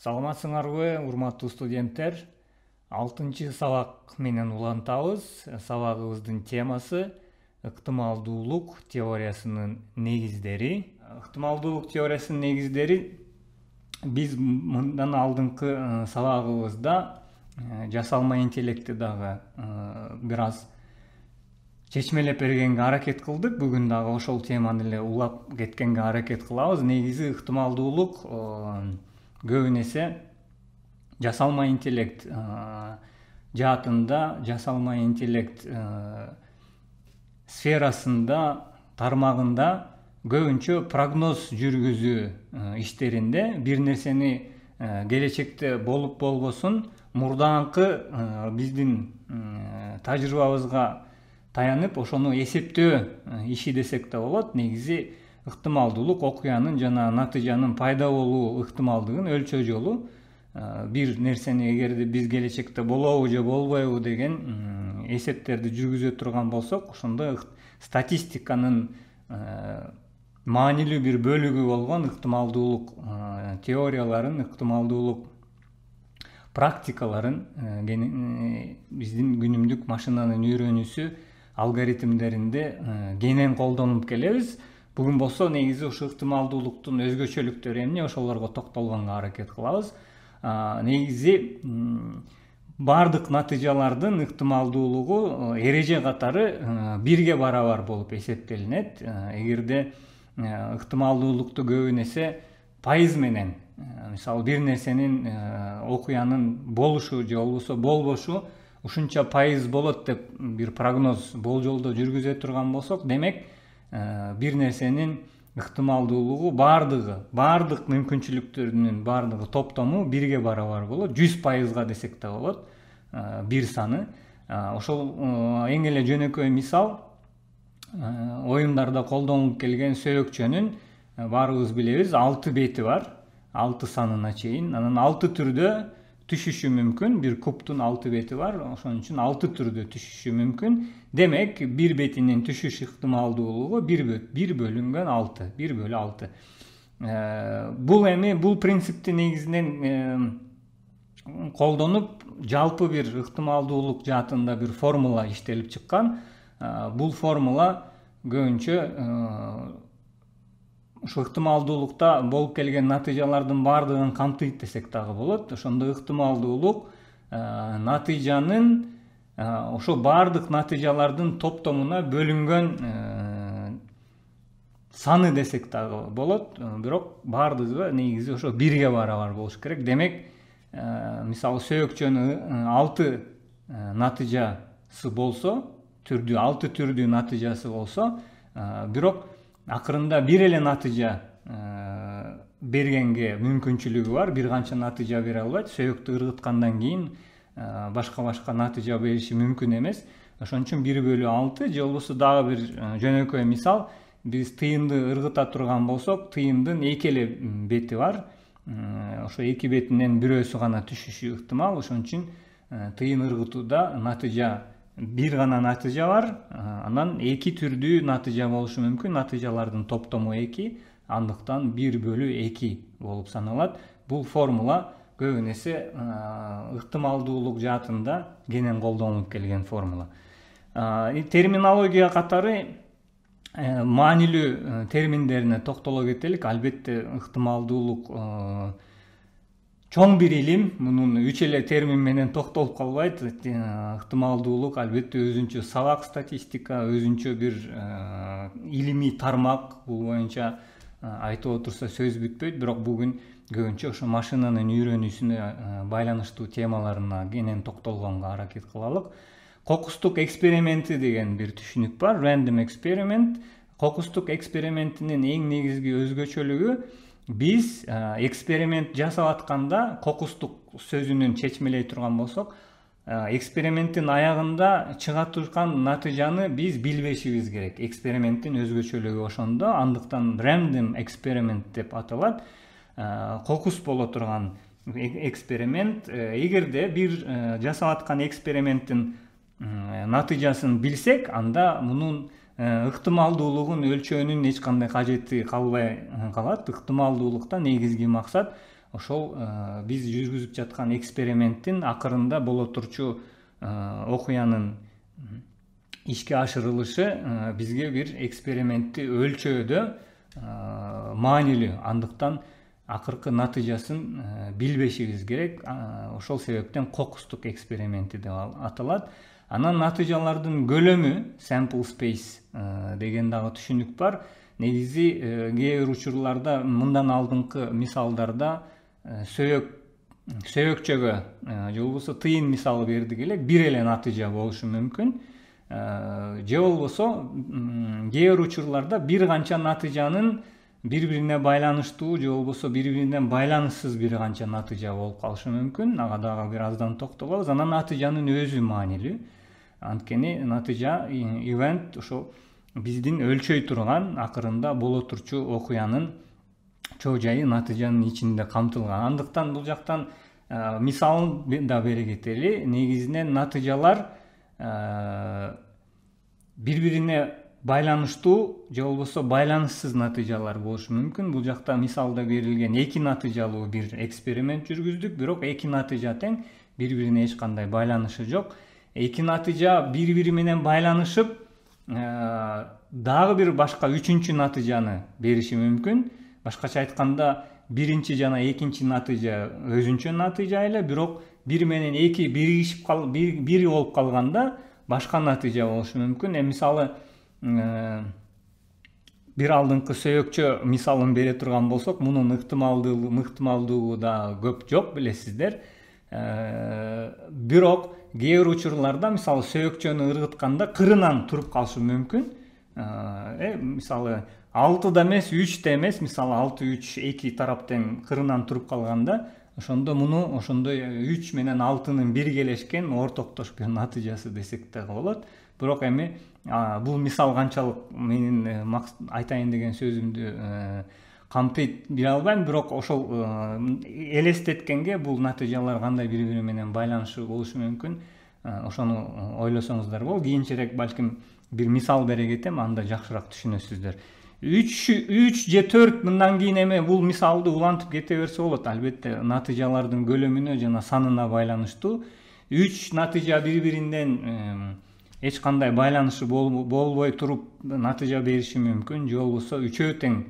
саламатсыңарбы урматтуу студенттер алтынчы сабак менен улантабыз сабагыбыздын темасы ыктымалдуулук теориясынын негиздери ыктымалдуулук теориясынын негиздери биз мындан алдыңкы э, сабагыбызда э, жасалма интеллектти дагы э, бир аз чечмелеп бергенге аракет кылдык бүгүн дагы ошол теманы эле улап кеткенге аракет кылабыз негизи ыктымалдуулук көбінесе жасалма интеллект ә, жатында жасалма интеллект сферасында тармағында көбүнчө прогноз жүргүзүү иштеринде бир нерсени келечекте болуп болбосун біздің биздин тажрыйбабызга таянып ошону эсептөө иши десек да болот негизи ыктымалдуулук окуянын жана натыйжанын пайда болуу ыктымалдыгын өлчөө жолу бир нерсени эгерде биз келечекте болобу же болбойбу деген эсептерди жүргүзө турган болсок ошондо статистиканын маанилүү бир бөлүгү болгон ыктымалдуулук теорияларын ыктымалдуулук практикаларын биздин күнүмдүк машинанын үйрөнүүсү алгоритмдеринде кенен колдонуп келебиз бүгүн болсо негизи ушул ыктымалдуулуктун өзгөчөлүктөрү эмне ошолорго токтолгонго аракет кылабыз негизи баардык натыйжалардын ыктымалдуулугу эреже катары бирге барабар болуп эсептелинет эгерде ыктымалдуулукту эсе пайыз менен мисалы бир нерсенин окуянын болушу же болбосо болбошу ушунча пайыз болот деп бир прогноз болжолдоо жүргүзө турган болсок демек бір нәрсенің ыктымалдуулугу баардыгы баардык мүмкүнчүлүктөрдүн баардыгы топтому бирге барабар болот жүз пайызга десек да болот бир саны ошол эң эле жөнөкөй мисал оюмдарда колдонулуп келген сөөкчөнүн баарыбыз билебиз алты бети бар алты санына чейин анан алты түрдө tüşüşü mümkün. Bir kuptun altı beti var. Onun için altı türde tüşüşü mümkün. Demek bir betinin tüşüş ihtimal doğruluğu bir, böl bir bölümden altı. Bir bölü altı. Ee, bul emi, bu prinsipti negizinden e, koldonup жалпы bir doğuluk жаатында bir formula формула иштелип чыккан бул формула көбүнчө ушул ыктымалдуулукта болуп келген натыйжалардын баардыгын камтыйт десек дагы болот ошондо ыктымалдуулук э, натыйжанын э, ошол баардык натыйжалардын топтомуна бөлүнгөн э, саны десек дагы болот бирок баардыгы негизи ошо бирге барабар болуш керек демек мисалы сөөкчөнү алты натыйжасы болсо түрдүү алты түрдүү натыйжасы болсо бирок акырында бир эле натыйжа э, бергенге мүмкүнчүлүгү бар бир канча натыйжа бере албайт сөөктү ыргыткандан кийин э, башка башка натыйжа бериши мүмкүн эмес ошон үчүн бир бөлүү алты же болбосо дагы бир э, жөнөкөй мисал биз тыйынды ыргыта турган болсок тыйындын эки эле бети бар ошо эки бетинен бирөөсү гана түшүшү ыктымал ошон үчүн тыйын ыргытууда натыйжа бир гана натыйжа бар ә, анан эки түрдүү натыйжа болушу мүмкүн натыйжалардын топтому эки андыктан бир бөлүү эки болуп саналат бул формула көбүн эсе ә, ыктымалдуулук жаатында кенен колдонулуп келген формула ә, терминология катары маанилүү терминдерине токтоло кетелик албетте ыктымалдуулук чоң бир илим мунун үч эле термин менен токтолуп калбайт ыктымалдуулук албетте өзүнчө сабак статистика өзүнчө бир э, илимий тармак бул боюнча э, айтып отурса сөз бүтпөйт бирок бүгүн көбүнчө ошо машинанын үйрөнүүсүнө э, байланыштуу темаларына кенен токтолгонго аракет кылалык кокустук эксперименти деген бир түшүнүк бар random эксперимент кокустук экспериментинин эң негизги өзгөчөлүгү биз эксперимент e, жасап атканда кокустук сөзүнүн чечмелей турган болсок e, эксперименттин аягында чыга турган натыйжаны биз билбешибиз керек эксперименттин өзгөчөлүгү ошондо андыктан рендем эксперимент деп аталат кокус e, боло турган эксперимент эгерде бир жасап аткан эксперименттин натыйжасын билсек анда мунун Э, ыктымалдуулугун өлчөөнүн эч кандай кажети калбай э, калат ыктымалдуулукта негизги максат ошол э, биз жүргүзүп жаткан эксперименттин акырында боло турчу окуянын ишке ашырылышы бизге бир экспериментти өлчөөдө маанилүү андыктан акыркы натыйжасын билбешибиз керек ошол себептен кокустук эксперименти деп аталат анан натыйжалардын көлөмү sample space э, деген дагы түшүнүк бар негизи э, кээ бир учурларда мындан алдыңкы мисалдарда э, сөөк ә, же болбосо тыйын мисалы бердик эле бир эле натыйжа болушу мүмкүн же болбосо кээ бир учурларда бир канча натыйжанын бири бирине байланыштуу же болбосо бири биринен байланышсыз бир канча натыйжа болуп калышы мүмкүн ага дагы аздан токтолобуз анан натыйжанын өзү маанилүү анткени натыйжа ивент ошо биздин өлчөй турган акырында боло турчу окуянын чоо жайы натыйжанын ичинде камтылган андыктан бул жактан э, мисалын да бере кетели негизинен натыйжалар э, бири бирине байланыштуу же болбосо байланышсыз натыйжалар болушу мүмкүн бул жакта мисалда берилген эки натыйжалуу бир эксперимент жүргүздүк бирок эки натыйжа тең бири бирине эч кандай байланышы жок эки натыйжа бири бири менен байланышып э, дагы бир башка үчүнчү натыйжаны бериши мүмкүн башкача айтканда биринчи жана экинчи натыйжа өзүнчө натыйжа эле бирок бир менен эки биригишип кал бир болуп калганда башка натыйжа болушу мүмкүн эми мисалы э, бир алдыңкы сөөкчө мисалын бере турган болсок мунун ыктымалд ыктымалдуулугу дагы көп жок билесиздер Э, бирок кээбир учурларда мисалы сөөкчөнү ыргытканда кырынан туруп калышы мүмкүн э, э, мисалы алты да эмес үч да эмес мисалы алты үч эки тарап тең кырынан туруп калганда ошондо муну ошондой үч менен алтынын биргелешкен ортоктошкон натыйжасы десек дагы болот бирок эми бул мисал канчалык менин айтайын деген сөзүмдү камтыйт бере албайм бирок ошол элестеткенге бул натыйжалар кандай бири бири менен байланышы болушу мүмкүн ошону ойлосоңуздар болот кийинчерээк балким бир мисал бере кетем анда жакшыраак түшүнөсүздөр үч үч же төрт мындан кийин эме бул мисалды улантып кете берсе болот албетте натыйжалардын көлөмүнө жана санына байланыштуу үч натыйжа бири биринен эч кандай байланышы болбой туруп натыйжа бериши мүмкүн же болбосо үчөө тең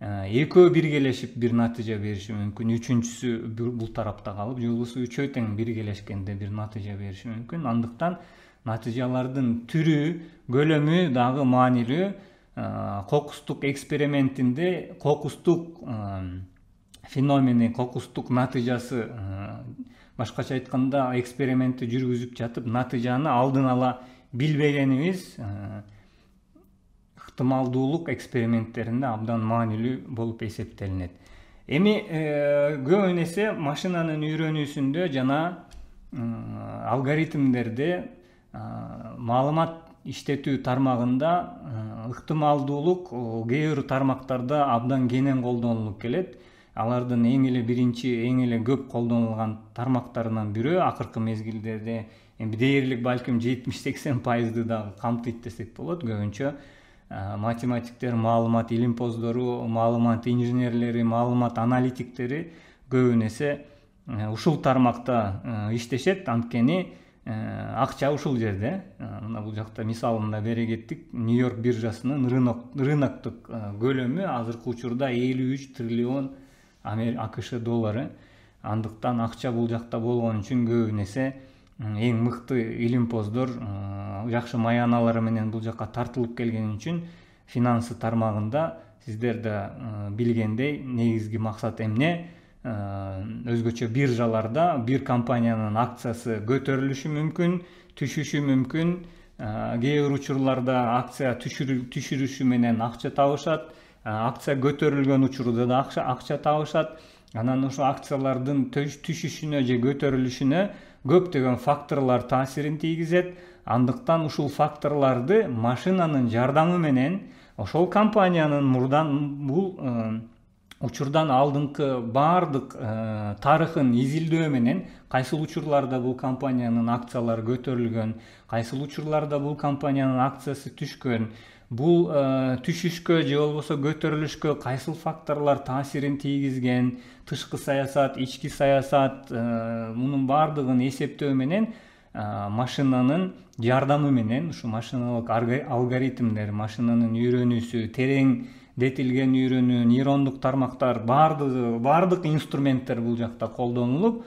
экөө ә, биргелешип бир натыйжа бериши мүмкүн үчүнчүсү бул тарапта калып болбосо үчөө тең биргелешкенде бир натыйжа бериши мүмкүн андыктан натыйжалардын түрү көлөмү дагы маанилүү ә, кокустук экспериментинде кокустук ә, феномени кокустук натыйжасы башкача айтканда экспериментти жүргүзүп жатып натыйжаны алдын ала билбегенибиз ыктымалдуулук эксперименттеринде абдан маанилүү болуп эсептелинет эми көп энесе машинанын үйрөнүүсүндө жана алгоритмдерде маалымат иштетүү тармагында ыктымалдуулук кээ бир тармактарда абдан кенен колдонулуп келет алардын эң эле биринчи эң эле көп колдонулган тармактарынан бирөө акыркы мезгилдерде дээрлик балким жетимиш сексен пайызды дагы камтыйт десек болот көбүнчө математиктер маалымат илимпоздору маалымат инженерлери маалымат аналитиктери көбүнесе э, ушул тармакта э, иштешет анткени э, акча ушул жерде мына бул жакта мисалын бере кеттик нью йорк биржасынын рыноктук көлөмү азыркы учурда элүү үч триллион акш доллары андыктан акча бул жакта болгон үчүн көбүн эң мыкты илимпоздор жақшы маяналары менен бұл жаққа тартылып келген үшін финансы тармағында сіздерді да э, билгендей мақсат максат эмне э, өзгөчө биржаларда бир компаниянын акциясы көтөрүлүшү мүмкүн түшүшү мүмкүн э, кээ бир учурларда акция түшүрүшү менен акча табышат акция көтөрүлгөн учурда да акча табышат анан ошо акциялардын түшүшүнө же көтөрүлүшүнө көптөгөн факторлор таасирин тийгизет андыктан ушул факторларды машинанын жардамы менен ошол компаниянын мурдан бул э, учурдан алдыңкы баардык э, тарыхын изилдөө менен кайсыл учурларда бул компаниянын акциялары көтөрүлгөн кайсыл учурларда бул компаниянын акциясы түшкөн бул э, түшүшкө же болбосо көтөрүлүшкө кайсыл факторлор таасирин тийгизген тышкы саясат ички саясат мунун баардыгын эсептөө менен машинанын жардамы менен ушул машиналык алгоритмдер машинанын үйрөнүүсү тереңдетилген үйрөнүү нейрондук тармактар баардыгы баардык инструменттер бул жакта колдонулуп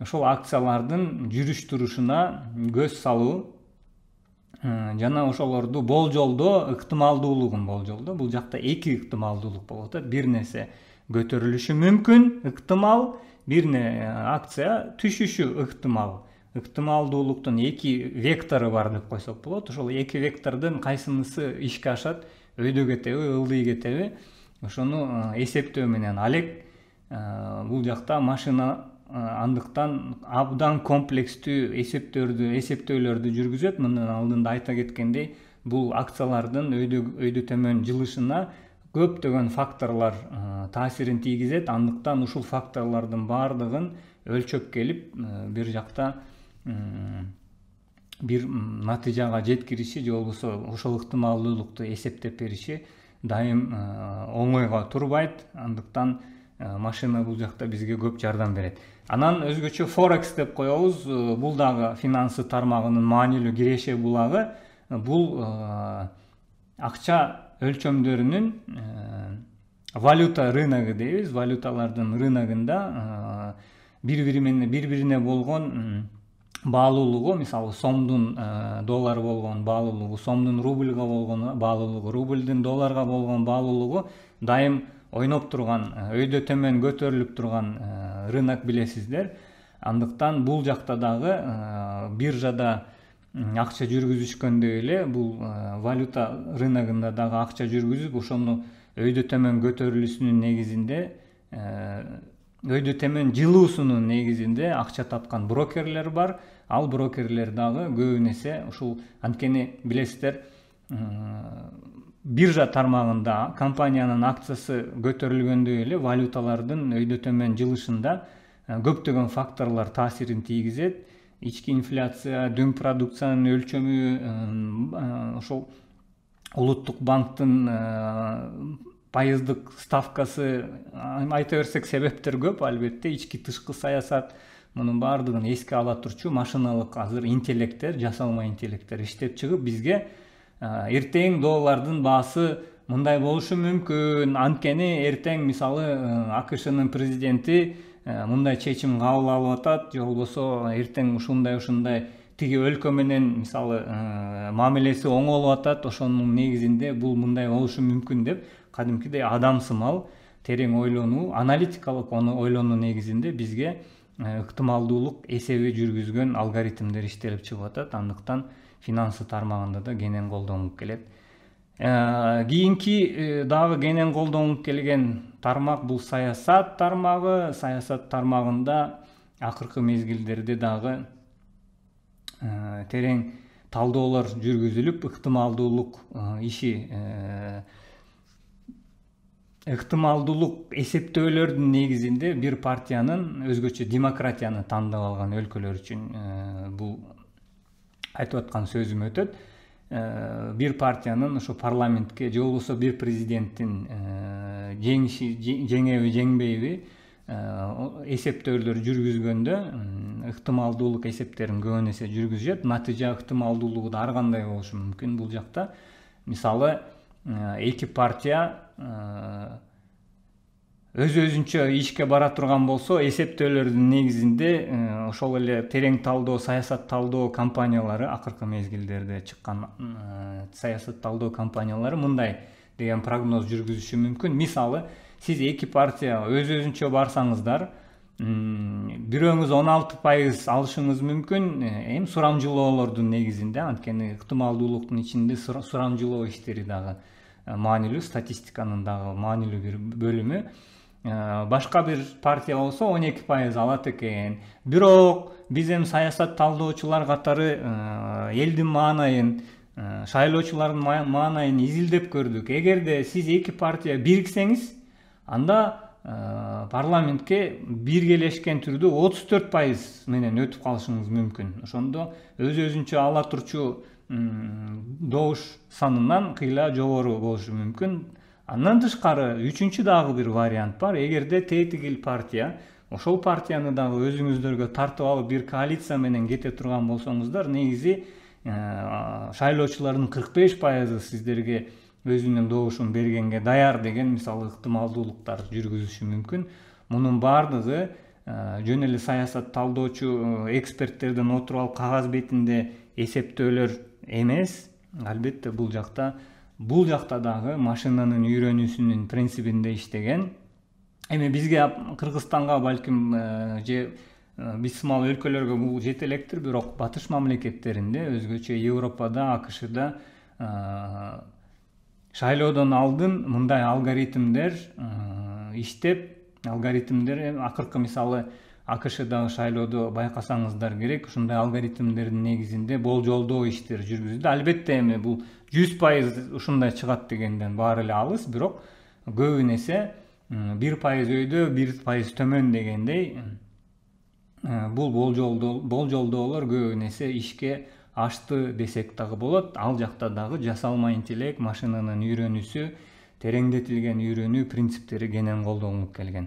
ошол акциялардын жүрүш турушуна көз салуу жана ошолорду болжолдоо ыктымалдуулугун болжолдо бул жакта эки ыктымалдуулук болуп атат бир нерсе көтөрүлүшү мүмкүн ыктымал бирне акция түшүшү ыктымал ыктымалдуулуктун эки вектору бар деп койсок болот ошол эки вектордун кайсынысы ишке ашат өйдө кетеби ылдый кетеби ошону э, эсептөө менен алек э, бул жакта машина э, андыктан абдан комплекстүү эсептөдү эсептөөлөрдү жүргүзөт мындан алдында айта кеткендей бул акциялардынөйдө өйдө төмөн жылышына көптөгөн факторлор э, таасирин тийгизет андыктан ушул факторлордун баардыгын өлчөп келип э, бир жакта бир натыйжага жеткириши же болбосо ошол ыктымалдуулукту эсептеп бериши дайым э, оңойго турбайт андыктан машина бул жакта бизге көп жардам берет анан өзгөчө форекс деп коебуз бул дагы финансы тармагынын маанилүү киреше булагы бул акча өлчөмдөрүнүн э, валюта рыногу дейбиз валюталардын рыногунда э, бири бири менен бири бирине болгон баалуулугу мисалы сомдун э, доллар болгон баалуулугу сомдун рубльга болгон баалуулугу рубльдин долларга болгон баалуулугу дайым ойноп турган өйдө төмөн көтөрүлүп турган рынок билесиздер андыктан бул жакта дагы биржада акча жүргүзүшкөндөй эле бул э, валюта рыногунда дагы акча жүргүзүп ошону өйдө төмөн көтөрүлүүсүнүн негизинде э, өйдө төмөн жылуусунун негизинде акча тапкан брокерлер бар ал брокерлер дагы көбүн эсе ушул анткени билесиздер э, биржа тармагында компаниянын акциясы көтөрүлгөндөй эле валюталардын өйдө төмөн жылышында көптөгөн факторлор таасирин тийгизет ички инфляция дүң продукциянын өлчөмү ошол улуттук банктын пайыздык ставкасы айта берсек себептер көп албетте ички тышкы саясат мунун баардыгын эске ала турчу машиналык азыр интеллекттер жасалма интеллекттер иштеп чыгып бизге эртең доллардын баасы мындай болушу мүмкүн анткени эртең мисалы акшнын президенти Э, мындай чечим кабыл алып атат же болбосо эртең ушундай ушундай тиги өлкө менен мисалы э, мамилеси оңолуп атат ошонун негизинде бул мындай болушу мүмкүн деп кадимкидей адам сымал терең ойлонуу аналитикалык ойлонуу негизинде бизге э, ыктымалдуулук эсеби жүргүзгөн алгоритмдер иштелип чыгып атат андыктан финансы тармагында да кенен колдонулуп келет Э, кийинки э, дагы кенен колдонулуп келген тармак бул саясат тармагы саясат тармагында акыркы мезгилдерде дагы э, терең талдоолор жүргүзүлүп ыктымалдуулук иши ыктымалдуулук эсептөөлөрдүн негизинде бир партиянын өзгөчө демократияны тандап алган өлкөлөр үчүн бул айтып аткан сөзүм өтөт бир партиянын ошо парламентке же болбосо бир президенттин жеңиши жеңеби жеңбейби эсептөөлөр жүргүзгөндө ыктымалдуулук эсептерин көбүн эсе жүргүзүшөт натыйжа ыктымалдуулугу да ар кандай болушу мүмкүн бул жакта мисалы эки партия өз өзүнчө ишке бара турган болсо эсептөөлөрдүн негизинде ошол эле терең талдоо саясат талдоо компаниялары акыркы мезгилдерде чыккан саясат талдоо компаниялары мындай деген прогноз жүргүзүшү мүмкүн мисалы сиз эки партия өз өзүнчө барсаңыздар бирөөңүз он алты пайыз алышыңыз мүмкүн э, эми сурамжылоолордун негизинде анткени ыктымалдуулуктун ичинде сурамжылоо иштери дагы э, маанилүү статистиканын дагы маанилүү бир бөлүмү Э, башка бир партия болсо он эки пайыз алат экен бирок биз эми саясат талдоочулар катары э, элдин маанайын э, шайлоочулардын маанайын изилдеп көрдүк эгерде сиз эки партия бириксеңиз анда парламентке биргелешкен түрдө отуз төрт пайыз менен өтүп калышыңыз мүмкүн ошондо өз өзүнчө ала турчу добуш санынан кыйла жогору болушу мүмкүн андан тышкары үчүнчү дагы бир вариант бар эгерде тетигил партия ошол партияны дагы өзүңүздөргө тартып алып бир коалиция менен кете турган болсоңуздар негизи э, шайлоочулардын кырк беш пайызы сиздерге өзүнүн добушун бергенге даяр деген мисалы ыктымалдуулуктар жүргүзүшү мүмкүн мунун баардыгы э, жөн эле саясат талдоочу э, эксперттерден отуруп алып кагаз бетинде эсептөөлөр эмес албетте бул жакта бул жакта дагы машинанын үйрөнүүсүнүн принцибинде иштеген эми бизге кыргызстанга балким же биз смал өлкөлөргө бул жете электир бирок батыш мамлекеттеринде өзгөчө европада акшда шайлоодон алдын мындай алгоритмдер иштеп алгоритмдер акыркы мисалы акшдагы шайлоодо байкасаңыздар керек ушундай алгоритмдердин негизинде болжолдоо иштер жүргүзүлдү албетте эми бул жүз пайыз ушундай чыгат дегенден баары эле алыс бирок көбүнесе бир пайыз өйдө бир пайыз төмөн дегендей бул болжолдоолор көбүнесе ишке ашты десек дагы болот ал жакта дагы жасалма интеллект машинанын үйрөнүүсү тереңдетилген үйрөнүү принциптери кенен колдонулуп келген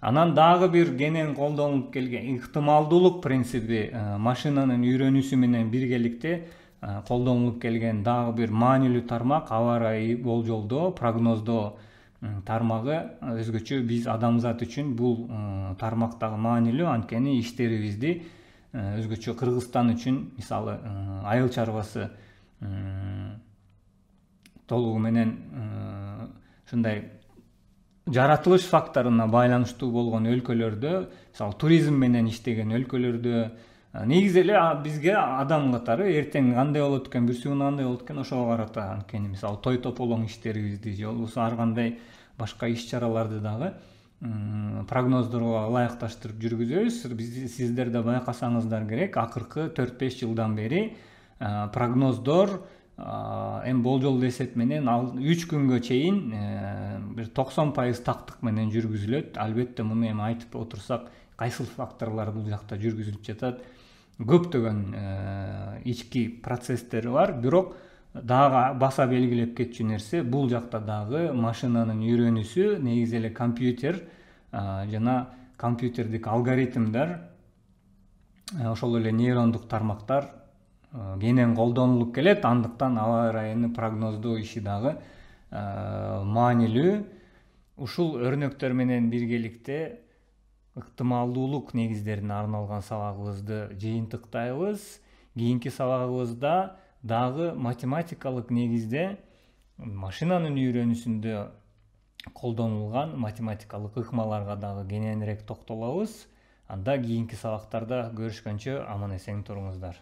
анан дагы бир кенен колдонулуп келген ыктымалдуулук принциби машинанын үйрөнүүсү менен биргеликте колдонулуп келген дагы бир маанилүү тармак аба ырайы болжолдоо прогноздоо тармагы өзгөчө биз адамзат үчүн бул тармак дагы маанилүү анткени иштерибизди өзгөчө кыргызстан үчүн мисалы айыл чарбасы толугу менен ушундай жаратылыш факторуна байланыштуу болгон өлкөлөрдө мисалы туризм менен иштеген өлкөлөрдө негизи эле бизге адам катары эртең кандай болот экен бүрсүүнү кандай болот экен ошого карата анткени мисалы той тополоң иштерибизди же болбосо ар кандай башка иш чараларды дагы прогноздорго ылайыкташтырып жүргүзөбүз бизд сиздер да байкасаңыздар керек акыркы төрт беш жылдан бери прогноздор эми болжолдуу эсеп менен ал үч күнгө чейин э, бир токсон пайыз тактык менен жүргүзүлөт албетте муну эми айтып отурсак кайсыл факторлор бул жакта жүргүзүлүп жатат көптөгөн э, ички процесстер бар бирок дагы баса белгилеп кетчү нерсе бул жакта дагы машинанын үйрөнүүсү негизи эле компьютер э, жана компьютердик алгоритмдер э, ошол эле нейрондук тармактар кенен колдонулуп келет андыктан аба ырайыны прогноздоо иши дагы маанилүү ушул өрнөктөр менен биргеликте ыктымалдуулук негиздерине арналган сабагыбызды жыйынтыктайбыз кийинки сабагыбызда дагы математикалык негизде машинанын үйрөнүүсүндө колдонулган математикалык ыкмаларга дагы кененирээк токтолобуз анда кийинки сабактарда көрүшкөнчө аман эсен туруңуздар